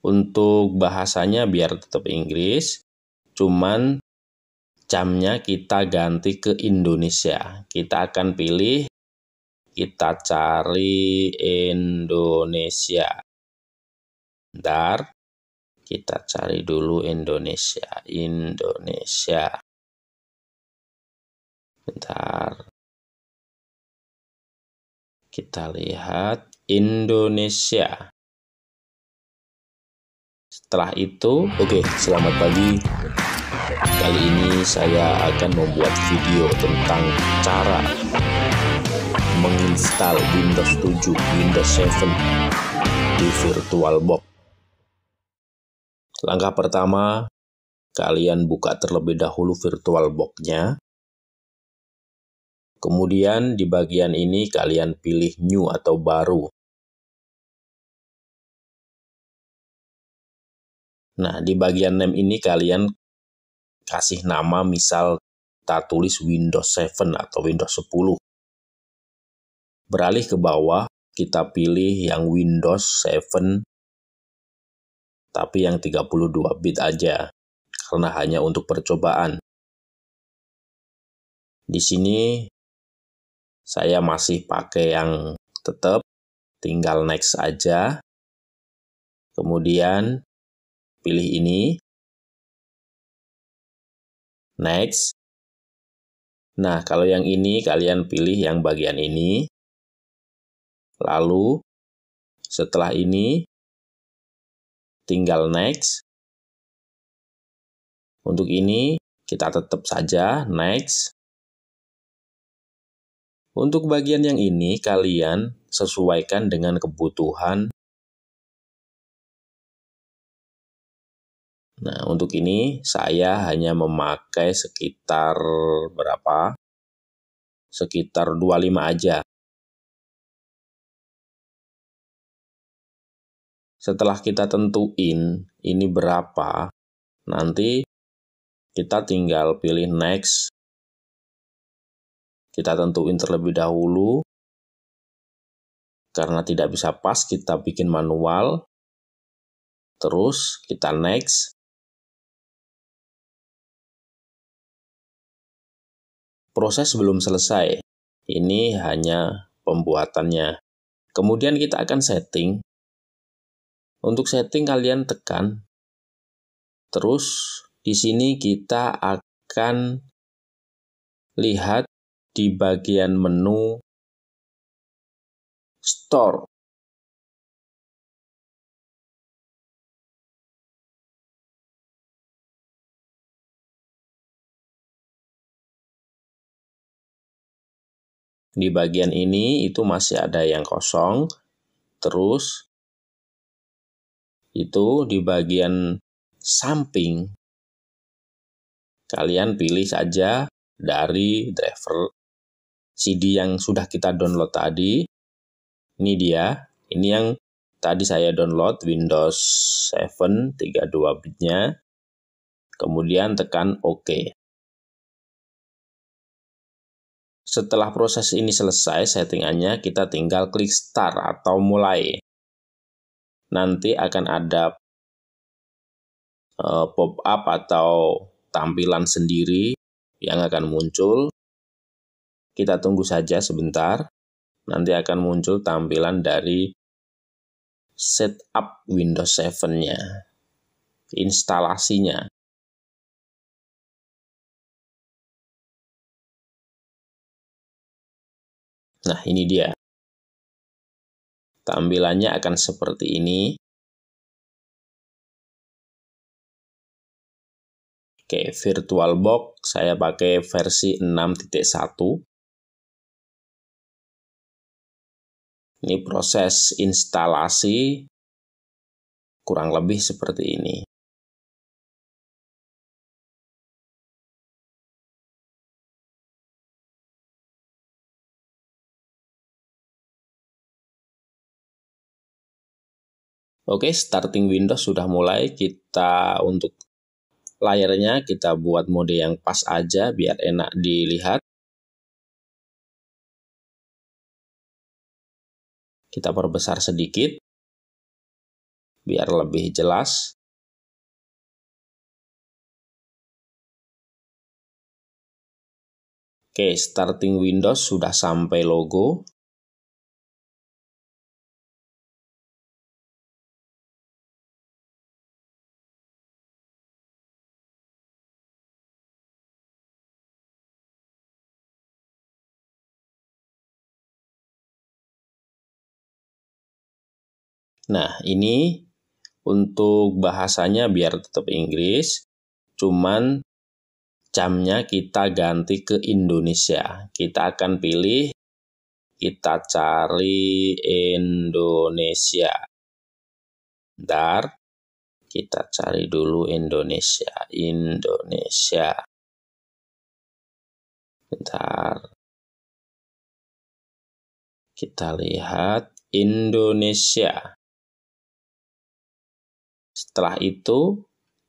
Untuk bahasanya biar tetap Inggris, cuman jamnya kita ganti ke Indonesia. Kita akan pilih, kita cari Indonesia. Bentar, kita cari dulu Indonesia. Indonesia. Bentar. Kita lihat Indonesia. Setelah itu, oke, okay, selamat pagi. Kali ini saya akan membuat video tentang cara menginstal Windows 7, Windows 7 di VirtualBox. Langkah pertama, kalian buka terlebih dahulu VirtualBox-nya. Kemudian di bagian ini kalian pilih new atau baru. Nah, di bagian name ini kalian kasih nama misal kita tulis Windows 7 atau Windows 10. Beralih ke bawah, kita pilih yang Windows 7 tapi yang 32 bit aja karena hanya untuk percobaan. Di sini saya masih pakai yang tetap tinggal next aja. Kemudian Pilih ini. Next. Nah, kalau yang ini kalian pilih yang bagian ini. Lalu, setelah ini, tinggal next. Untuk ini, kita tetap saja next. Untuk bagian yang ini, kalian sesuaikan dengan kebutuhan Nah, untuk ini saya hanya memakai sekitar berapa? Sekitar 25 aja. Setelah kita tentuin ini berapa, nanti kita tinggal pilih next. Kita tentuin terlebih dahulu. Karena tidak bisa pas, kita bikin manual. Terus kita next proses belum selesai. Ini hanya pembuatannya. Kemudian kita akan setting. Untuk setting kalian tekan. Terus di sini kita akan lihat di bagian menu store. Di bagian ini itu masih ada yang kosong. Terus itu di bagian samping kalian pilih saja dari driver CD yang sudah kita download tadi. Ini dia, ini yang tadi saya download Windows 7 32 bitnya. Kemudian tekan OK. Setelah proses ini selesai settingannya, kita tinggal klik start atau mulai. Nanti akan ada e, pop up atau tampilan sendiri yang akan muncul. Kita tunggu saja sebentar. Nanti akan muncul tampilan dari setup Windows 7-nya, instalasinya. Nah, ini dia. Tampilannya akan seperti ini. Oke, VirtualBox saya pakai versi 6.1. Ini proses instalasi kurang lebih seperti ini. Oke, starting Windows sudah mulai. Kita untuk layarnya kita buat mode yang pas aja biar enak dilihat. Kita perbesar sedikit biar lebih jelas. Oke, starting Windows sudah sampai logo. Nah, ini untuk bahasanya biar tetap Inggris, cuman jamnya kita ganti ke Indonesia. Kita akan pilih, kita cari Indonesia. Bentar, kita cari dulu Indonesia, Indonesia. Bentar. Kita lihat Indonesia. Setelah itu,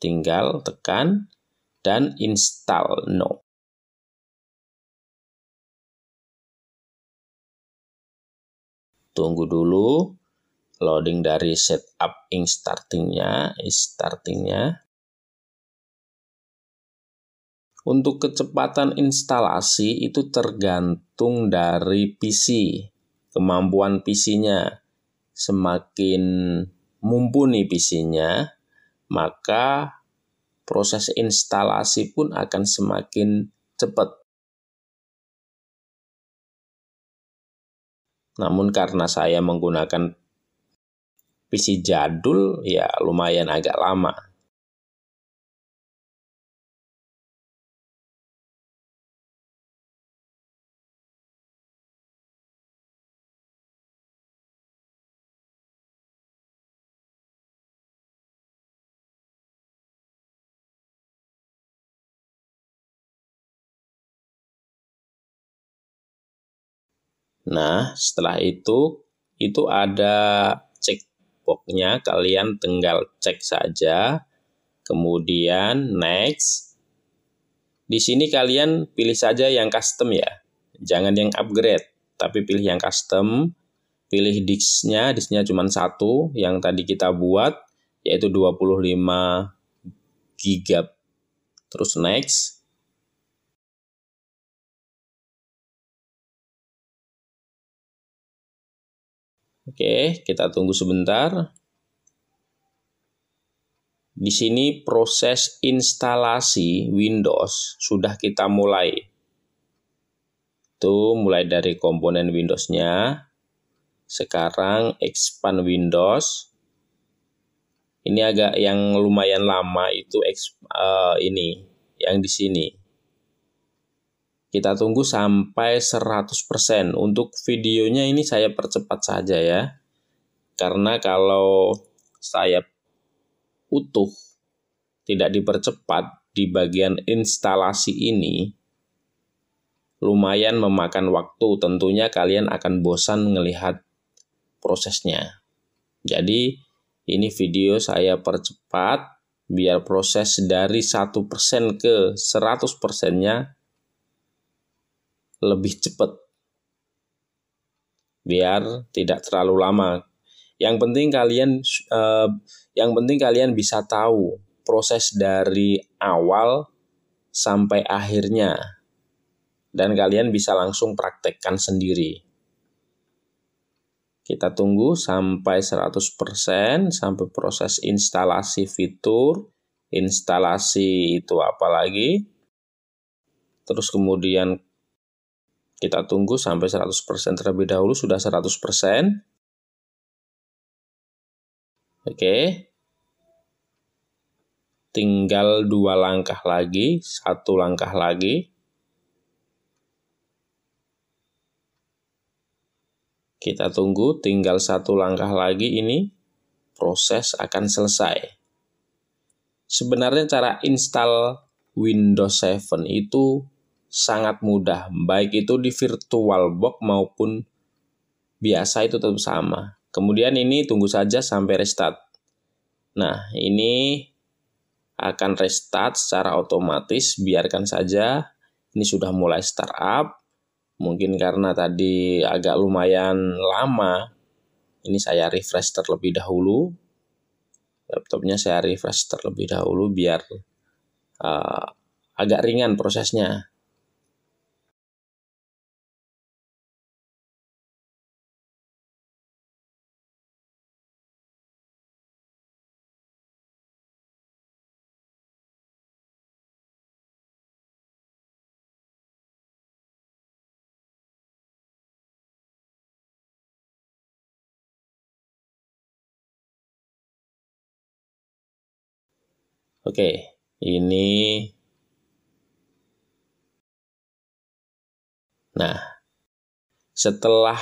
tinggal tekan dan install no. Tunggu dulu loading dari setup in startingnya, startingnya. Untuk kecepatan instalasi itu tergantung dari PC, kemampuan PC-nya. Semakin mumpuni PC-nya, maka proses instalasi pun akan semakin cepat. Namun karena saya menggunakan PC jadul, ya lumayan agak lama. Nah, setelah itu itu ada checkbox-nya, kalian tinggal cek saja. Kemudian next. Di sini kalian pilih saja yang custom ya. Jangan yang upgrade, tapi pilih yang custom. Pilih disknya, disknya cuma satu yang tadi kita buat, yaitu 25 GB. Terus next. Oke, kita tunggu sebentar. Di sini proses instalasi Windows sudah kita mulai. Itu mulai dari komponen Windows-nya. Sekarang expand Windows. Ini agak yang lumayan lama itu uh, ini yang di sini. Kita tunggu sampai 100%. Untuk videonya ini saya percepat saja ya. Karena kalau saya utuh tidak dipercepat di bagian instalasi ini lumayan memakan waktu. Tentunya kalian akan bosan melihat prosesnya. Jadi ini video saya percepat biar proses dari 1% ke 100%-nya lebih cepat biar tidak terlalu lama. Yang penting kalian eh, yang penting kalian bisa tahu proses dari awal sampai akhirnya dan kalian bisa langsung praktekkan sendiri. Kita tunggu sampai 100% sampai proses instalasi fitur, instalasi itu apa lagi? Terus kemudian kita tunggu sampai 100% terlebih dahulu, sudah 100%. Oke. Tinggal dua langkah lagi, satu langkah lagi. Kita tunggu, tinggal satu langkah lagi ini proses akan selesai. Sebenarnya cara install Windows 7 itu sangat mudah, baik itu di virtual box maupun biasa itu tetap sama. Kemudian ini tunggu saja sampai restart. Nah, ini akan restart secara otomatis, biarkan saja. Ini sudah mulai startup. Mungkin karena tadi agak lumayan lama. Ini saya refresh terlebih dahulu. Laptopnya saya refresh terlebih dahulu biar uh, agak ringan prosesnya. Oke, ini Nah, setelah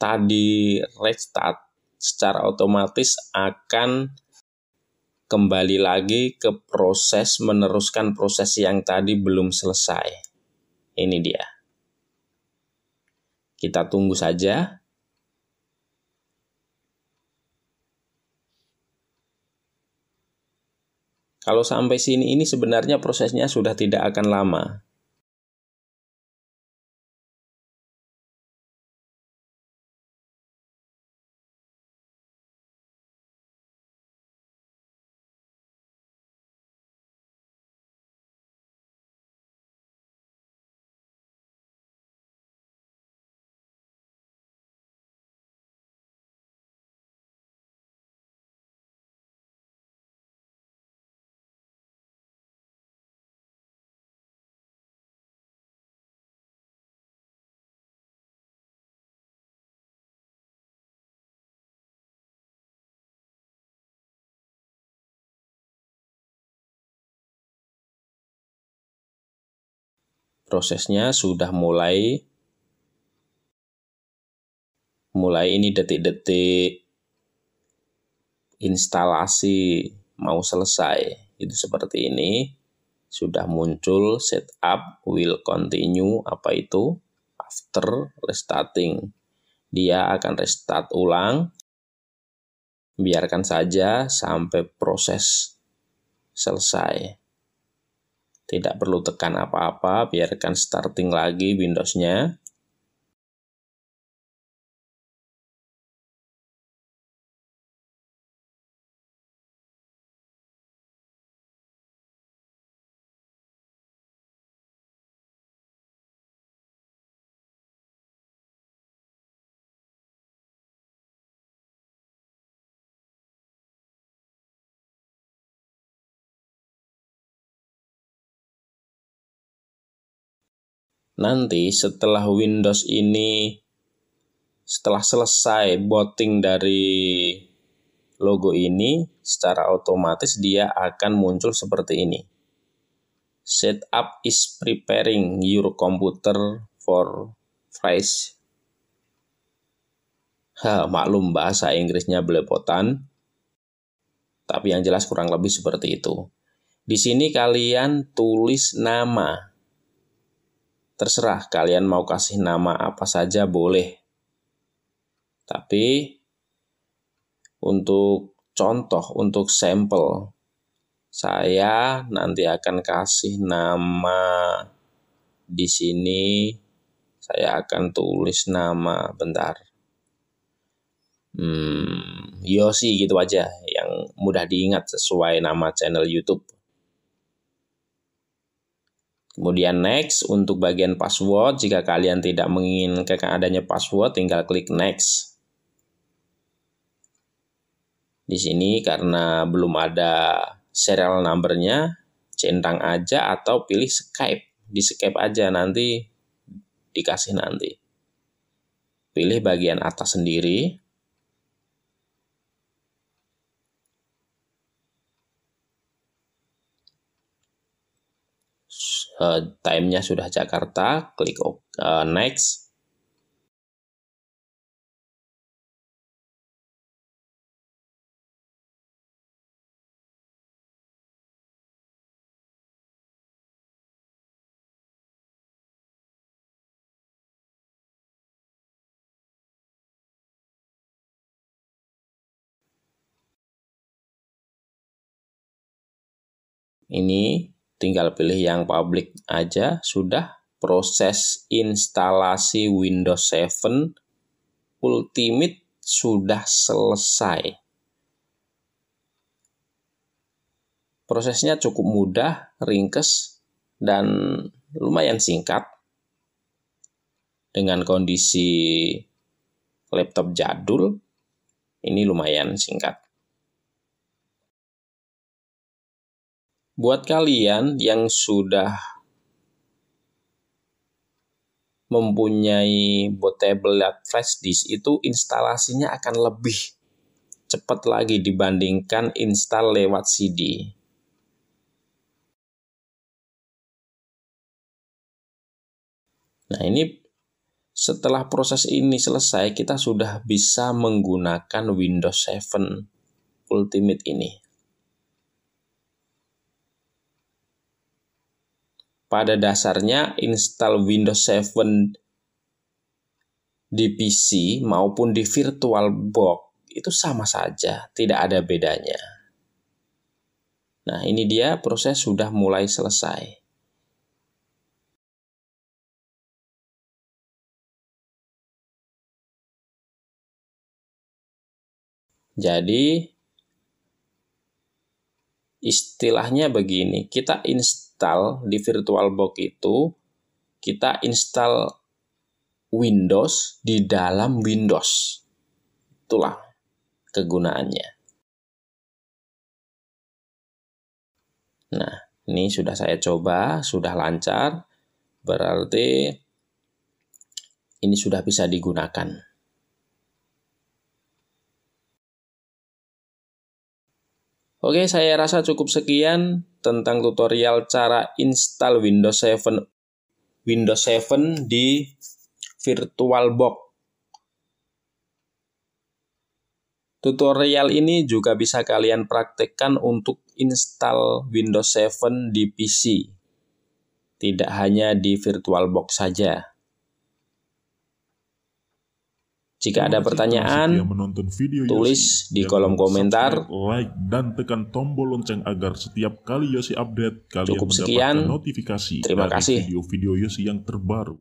tadi restart secara otomatis akan kembali lagi ke proses meneruskan proses yang tadi belum selesai. Ini dia. Kita tunggu saja Kalau sampai sini ini sebenarnya prosesnya sudah tidak akan lama. prosesnya sudah mulai mulai ini detik-detik instalasi mau selesai itu seperti ini sudah muncul setup will continue apa itu after restarting dia akan restart ulang biarkan saja sampai proses selesai tidak perlu tekan apa-apa, biarkan starting lagi Windows-nya. nanti setelah Windows ini setelah selesai booting dari logo ini secara otomatis dia akan muncul seperti ini. Setup is preparing your computer for fresh. Ha, maklum bahasa Inggrisnya belepotan. Tapi yang jelas kurang lebih seperti itu. Di sini kalian tulis nama Terserah kalian mau kasih nama apa saja boleh. Tapi untuk contoh, untuk sampel, saya nanti akan kasih nama di sini. Saya akan tulis nama bentar. Hmm, Yosi gitu aja yang mudah diingat sesuai nama channel YouTube. Kemudian next untuk bagian password, jika kalian tidak menginginkan adanya password, tinggal klik next. Di sini karena belum ada serial numbernya, centang aja atau pilih Skype. Di Skype aja nanti dikasih nanti. Pilih bagian atas sendiri. uh, time-nya sudah Jakarta, klik uh, next. Ini tinggal pilih yang public aja sudah proses instalasi Windows 7 Ultimate sudah selesai. Prosesnya cukup mudah, ringkes, dan lumayan singkat. Dengan kondisi laptop jadul, ini lumayan singkat. buat kalian yang sudah mempunyai bootable flash disk itu instalasinya akan lebih cepat lagi dibandingkan install lewat CD. Nah, ini setelah proses ini selesai, kita sudah bisa menggunakan Windows 7 Ultimate ini. pada dasarnya install Windows 7 di PC maupun di VirtualBox itu sama saja, tidak ada bedanya. Nah, ini dia proses sudah mulai selesai. Jadi, istilahnya begini, kita install di VirtualBox itu, kita install Windows di dalam Windows. Itulah kegunaannya. Nah, ini sudah saya coba, sudah lancar, berarti ini sudah bisa digunakan. Oke, saya rasa cukup sekian tentang tutorial cara install Windows 7 Windows 7 di VirtualBox. Tutorial ini juga bisa kalian praktekkan untuk install Windows 7 di PC. Tidak hanya di VirtualBox saja. Jika ada pertanyaan, menonton video Yoshi, tulis di kolom komentar. Like dan tekan tombol lonceng agar setiap kali Yosi update kalian Cukup mendapatkan notifikasi Terima dari video-video Yosi yang terbaru.